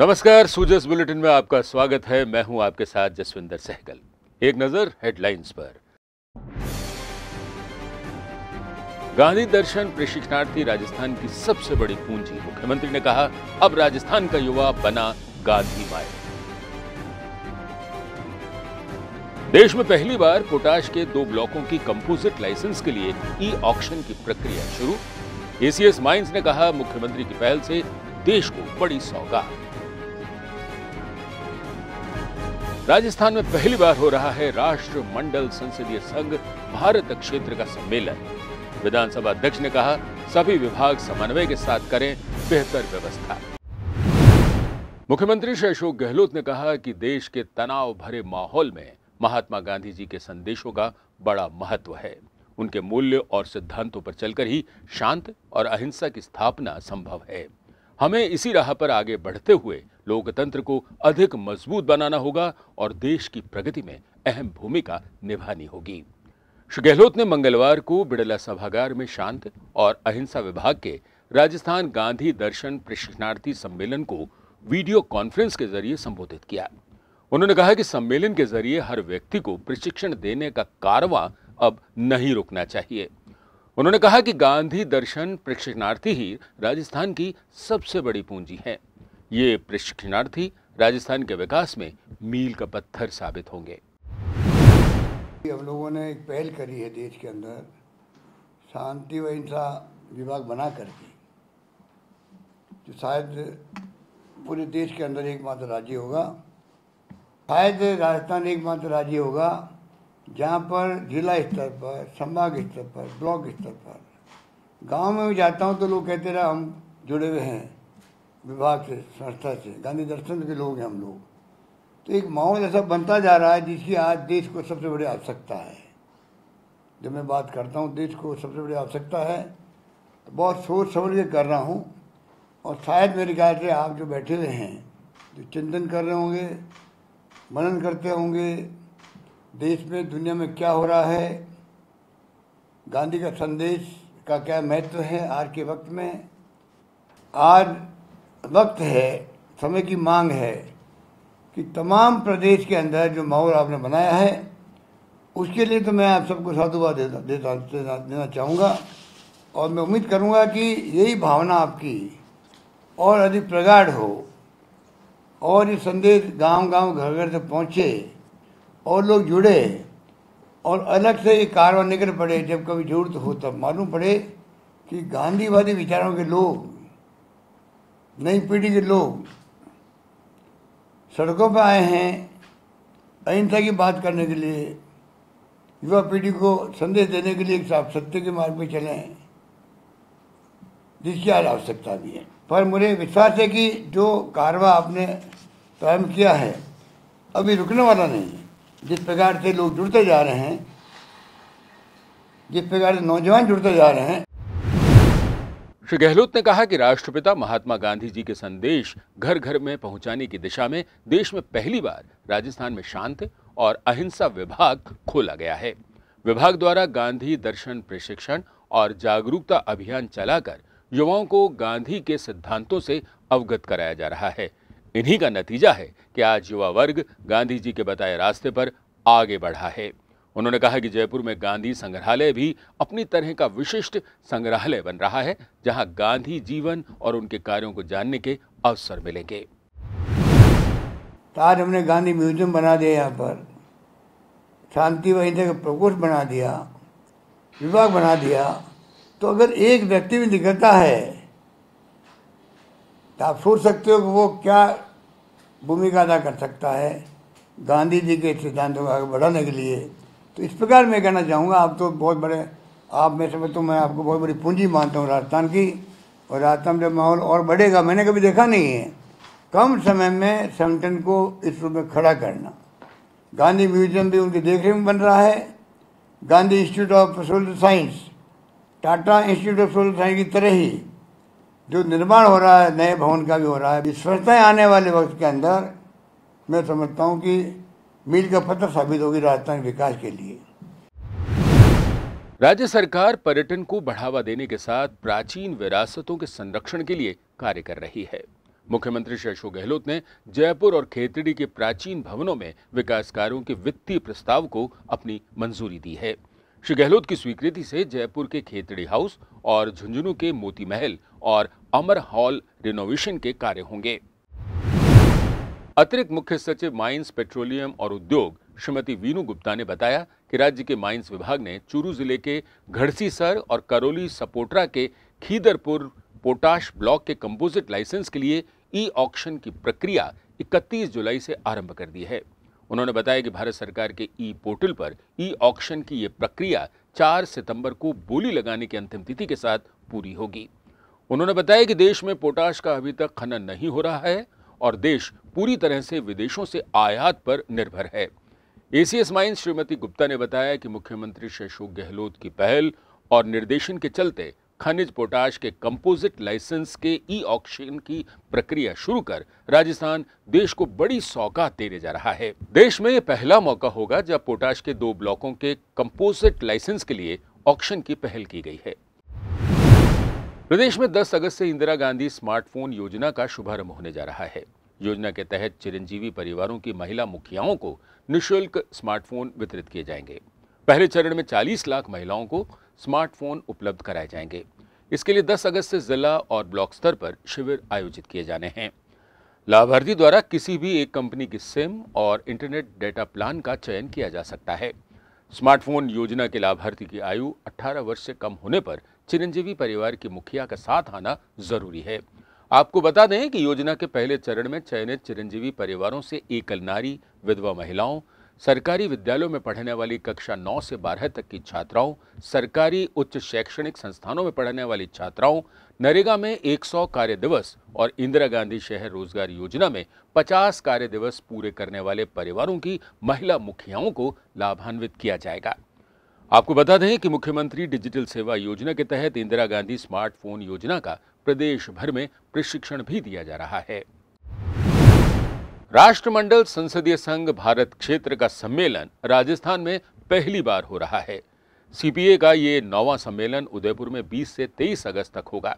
नमस्कार सूजस बुलेटिन में आपका स्वागत है मैं हूं आपके साथ जसविंदर सहगल एक नजर हेडलाइंस पर गांधी दर्शन प्रशिक्षणार्थी राजस्थान की सबसे बड़ी पूंजी मुख्यमंत्री ने कहा अब राजस्थान का युवा बना गांधी माए देश में पहली बार पोटाश के दो ब्लॉकों की कंपोजिट लाइसेंस के लिए ई ऑक्शन की प्रक्रिया शुरू एसीएस माइंस ने कहा मुख्यमंत्री की पहल से देश को बड़ी सौगात राजस्थान में पहली बार हो रहा है राष्ट्र मंडल संसदीय संघ भारत क्षेत्र का सम्मेलन विधानसभा अध्यक्ष ने कहा सभी विभाग समन्वय के साथ करें बेहतर व्यवस्था मुख्यमंत्री श्री अशोक गहलोत ने कहा कि देश के तनाव भरे माहौल में महात्मा गांधी जी के संदेशों का बड़ा महत्व है उनके मूल्य और सिद्धांतों पर चलकर ही शांत और अहिंसा की स्थापना संभव है हमें इसी राह पर आगे बढ़ते हुए लोकतंत्र को अधिक मजबूत बनाना होगा और देश की प्रगति में अहम भूमिका निभानी होगी श्री गहलोत ने मंगलवार को बिड़ला सभागार में शांत और अहिंसा विभाग के राजस्थान गांधी दर्शन प्रशिक्षणार्थी सम्मेलन को वीडियो कॉन्फ्रेंस के जरिए संबोधित किया उन्होंने कहा कि सम्मेलन के जरिए हर व्यक्ति को प्रशिक्षण देने का कारवा अब नहीं रुकना चाहिए उन्होंने कहा कि गांधी दर्शन प्रशिक्षणार्थी ही राजस्थान की सबसे बड़ी पूंजी है ये प्रशिक्षणार्थी राजस्थान के विकास में मील का पत्थर साबित होंगे हम लोगों ने एक पहल करी है देश के अंदर शांति व हिंसा विभाग बना करके जो शायद पूरे देश के अंदर एकमात्र राज्य होगा शायद राजस्थान एकमात्र राज्य होगा जहाँ पर जिला स्तर पर संभाग स्तर पर ब्लॉक स्तर पर गांव में भी जाता हूँ तो लोग कहते रहे हम जुड़े हुए हैं विभाग से संस्था से गांधी दर्शन के लोग हैं हम लोग तो एक माहौल ऐसा बनता जा रहा है जिसकी आज देश को सबसे बड़ी आवश्यकता है जब मैं बात करता हूँ देश को सबसे बड़ी आवश्यकता है तो बहुत सोच समझ के कर रहा हूँ और शायद मेरे ख्याल से आप जो बैठे हुए हैं जो चिंतन कर रहे होंगे मनन करते होंगे देश में दुनिया में क्या हो रहा है गांधी का संदेश का क्या महत्व है आज के वक्त में आज वक्त है समय की मांग है कि तमाम प्रदेश के अंदर जो माहौल आपने बनाया है उसके लिए तो मैं आप सबको साधुवाद देता देता देना, देना चाहूँगा और मैं उम्मीद करूँगा कि यही भावना आपकी और अधिक प्रगाढ़ हो और ये संदेश गांव-गांव घर घर तक पहुँचे और लोग जुड़े और अलग से ये कारवा निकल पड़े जब कभी जरूरत हो तब मालूम पड़े कि गांधीवादी विचारों के लोग नई पीढ़ी के लोग सड़कों पर आए हैं अहिंसा की बात करने के लिए युवा पीढ़ी को संदेश देने के लिए साफ सत्य के मार्ग में चले हैं जिसकी आज आवश्यकता भी है पर मुझे विश्वास है कि जो कारवा आपने प्रारंभ किया है अभी रुकने वाला नहीं है जिस प्रकार से लोग जुड़ते जा रहे हैं जिस प्रकार से नौजवान जुड़ते जा रहे हैं श्री गहलोत ने कहा कि राष्ट्रपिता महात्मा गांधी जी के संदेश घर घर में पहुंचाने की दिशा में देश में पहली बार राजस्थान में शांत और अहिंसा विभाग खोला गया है विभाग द्वारा गांधी दर्शन प्रशिक्षण और जागरूकता अभियान चलाकर युवाओं को गांधी के सिद्धांतों से अवगत कराया जा रहा है इन्हीं का नतीजा है कि आज युवा वर्ग गांधी जी के बताए रास्ते पर आगे बढ़ा है उन्होंने कहा कि जयपुर में गांधी संग्रहालय भी अपनी तरह का विशिष्ट संग्रहालय बन रहा है जहां गांधी जीवन और उनके कार्यों को जानने के अवसर मिलेंगे तो आज हमने गांधी म्यूजियम बना दिया यहाँ पर शांति व का प्रकोष्ठ बना दिया विभाग बना दिया तो अगर एक व्यक्ति भी निकलता है तो आप सोच सकते हो कि वो क्या भूमिका अदा कर सकता है गांधी जी के सिद्धांतों को आगे बढ़ाने के लिए तो इस प्रकार मैं कहना चाहूँगा आप तो बहुत बड़े आप मैं समझ तो मैं आपको बहुत बड़ी पूंजी मानता हूँ राजस्थान की और राजस्थान जब माहौल और बढ़ेगा मैंने कभी देखा नहीं है कम समय में संगठन को इस रूप में खड़ा करना गांधी म्यूजियम भी उनकी देखरेख में बन रहा है Gandhi institute of social science Tata institute of social science की तरह ही जो निर्माण हो रहा है नए भवन का भी हो रहा है स्वच्छताएँ आने वाले वक्त के अंदर मैं समझता हूँ कि मील का पत्थर साबित होगी राजस्थान विकास के लिए राज्य सरकार पर्यटन को बढ़ावा देने के साथ प्राचीन विरासतों के संरक्षण के लिए कार्य कर रही है मुख्यमंत्री श्री अशोक गहलोत ने जयपुर और खेतड़ी के प्राचीन भवनों में विकास कार्यों के वित्तीय प्रस्ताव को अपनी मंजूरी दी है श्री गहलोत की स्वीकृति से जयपुर के खेतड़ी हाउस और झुंझुनू के मोती महल और अमर हॉल रिनोवेशन के कार्य होंगे अतिरिक्त मुख्य सचिव माइंस पेट्रोलियम और उद्योग श्रीमती वीनू गुप्ता ने बताया कि राज्य के माइंस विभाग ने चूरू जिले के घड़सीसर और करौली सपोटरा के खीदरपुर पोटाश ब्लॉक के कंपोजिट लाइसेंस के लिए ई ऑक्शन की प्रक्रिया 31 जुलाई से आरंभ कर दी है उन्होंने बताया कि भारत सरकार के ई पोर्टल पर ई ऑक्शन की यह प्रक्रिया 4 सितंबर को बोली लगाने की अंतिम तिथि के साथ पूरी होगी उन्होंने बताया कि देश में पोटाश का अभी तक खनन नहीं हो रहा है और देश पूरी तरह से विदेशों से आयात पर निर्भर है एसीएस माइन श्रीमती गुप्ता ने बताया कि मुख्यमंत्री श्री अशोक गहलोत की पहल और निर्देशन के चलते खनिज पोटाश के कंपोजिट लाइसेंस के ई ऑक्शन की प्रक्रिया शुरू कर राजस्थान देश को बड़ी सौगात देने जा रहा है देश में यह पहला मौका होगा जब पोटाश के दो ब्लॉकों के कंपोजिट लाइसेंस के लिए ऑक्शन की पहल की गई है प्रदेश में 10 अगस्त से इंदिरा गांधी स्मार्टफोन योजना का शुभारंभ होने जा रहा है योजना के तहत चिरंजीवी परिवारों की महिला मुखियाओं को निःशुल्क स्मार्टफोन वितरित किए जाएंगे पहले चरण में 40 लाख महिलाओं को स्मार्टफोन उपलब्ध कराए जाएंगे इसके लिए 10 अगस्त से जिला और ब्लॉक स्तर पर शिविर आयोजित किए जाने हैं लाभार्थी द्वारा किसी भी एक कंपनी की सिम और इंटरनेट डेटा प्लान का चयन किया जा सकता है स्मार्टफोन योजना के लाभार्थी की आयु 18 वर्ष से कम होने पर चिरंजीवी परिवार की मुखिया का साथ आना जरूरी है आपको बता दें कि योजना के पहले चरण में चयनित चिरंजीवी परिवारों से एकल नारी विधवा महिलाओं सरकारी विद्यालयों में पढ़ने वाली कक्षा 9 से 12 तक की छात्राओं सरकारी उच्च शैक्षणिक संस्थानों में पढ़ने वाली छात्राओं नरेगा में 100 कार्य दिवस और इंदिरा गांधी शहर रोजगार योजना में 50 कार्य दिवस पूरे करने वाले परिवारों की महिला मुखियाओं को लाभान्वित किया जाएगा आपको बता दें कि मुख्यमंत्री डिजिटल सेवा योजना के तहत इंदिरा गांधी स्मार्टफोन योजना का प्रदेश भर में प्रशिक्षण भी दिया जा रहा है राष्ट्रमंडल संसदीय संघ भारत क्षेत्र का सम्मेलन राजस्थान में पहली बार हो रहा है सीपीए का ये नौवा सम्मेलन उदयपुर में 20 से 23 अगस्त तक होगा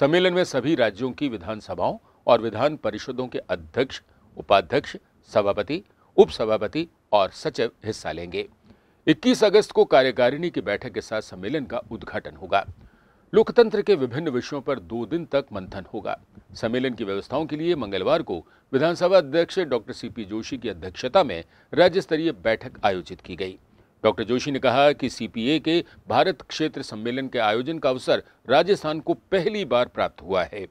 सम्मेलन में सभी राज्यों की विधानसभाओं और विधान परिषदों के अध्यक्ष उपाध्यक्ष सभापति उपसभापति और सचिव हिस्सा लेंगे 21 अगस्त को कार्यकारिणी की बैठक के साथ सम्मेलन का उद्घाटन होगा लोकतंत्र के विभिन्न विषयों पर दो दिन तक मंथन होगा सम्मेलन की व्यवस्थाओं के लिए मंगलवार को विधानसभा अध्यक्ष डॉक्टर सीपी जोशी की अध्यक्षता में राज्य स्तरीय बैठक आयोजित की गई डॉक्टर जोशी ने कहा कि सीपीए के भारत क्षेत्र सम्मेलन के आयोजन का अवसर राजस्थान को पहली बार प्राप्त हुआ है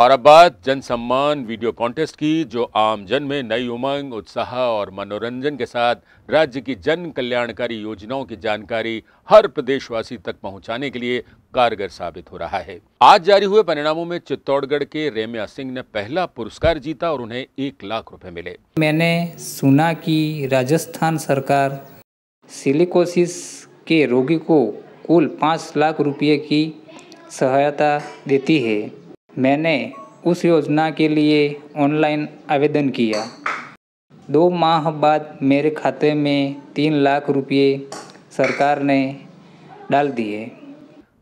और अब बात जन सम्मान वीडियो कॉन्टेस्ट की जो आम जन में नई उमंग उत्साह और मनोरंजन के साथ राज्य की जन कल्याणकारी योजनाओं की जानकारी हर प्रदेशवासी तक पहुंचाने के लिए कारगर साबित हो रहा है आज जारी हुए परिणामों में चित्तौड़गढ़ के रेम्या सिंह ने पहला पुरस्कार जीता और उन्हें एक लाख रुपए मिले मैंने सुना की राजस्थान सरकार सिलिकोसिस के रोगी को कुल पाँच लाख रुपये की सहायता देती है मैंने उस योजना के लिए ऑनलाइन आवेदन किया दो माह बाद मेरे खाते में तीन लाख रुपये सरकार ने डाल दिए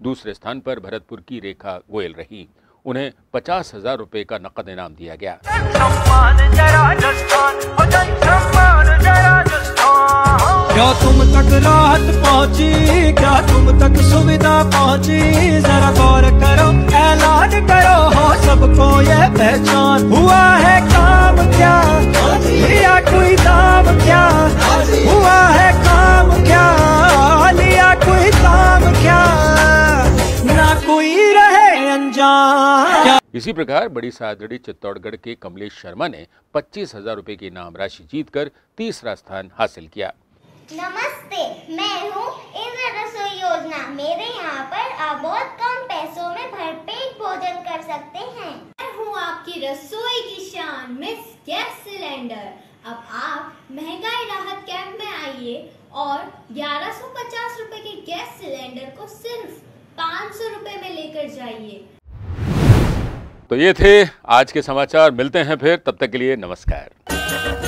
दूसरे स्थान पर भरतपुर की रेखा गोयल रही उन्हें पचास हजार रुपये का नकद इनाम दिया गया क्या तुम तक राहत पहुंची क्या तुम तक सुविधा पहुंची जरा गौर करो ऐलान करो हो हाँ, सबको ये पहचान हुआ है काम क्या लिया कोई दाम क्या हुआ है काम क्या लिया कोई दाम क्या ना कोई रहे अंजाम इसी प्रकार बड़ी सादड़ी चित्तौड़गढ़ के कमलेश शर्मा ने पच्चीस हजार रूपए की इनाम राशि जीतकर तीसरा स्थान हासिल किया नमस्ते मैं हूँ इंद्र रसोई योजना मेरे यहाँ पर आप बहुत कम पैसों में भरपेट भोजन कर सकते हैं मैं हूँ आपकी रसोई की शान मिस गैस सिलेंडर अब आप महंगाई राहत कैंप में आइए और 1150 रुपए के गैस सिलेंडर को सिर्फ 500 रुपए में लेकर जाइए तो ये थे आज के समाचार मिलते हैं फिर तब तक के लिए नमस्कार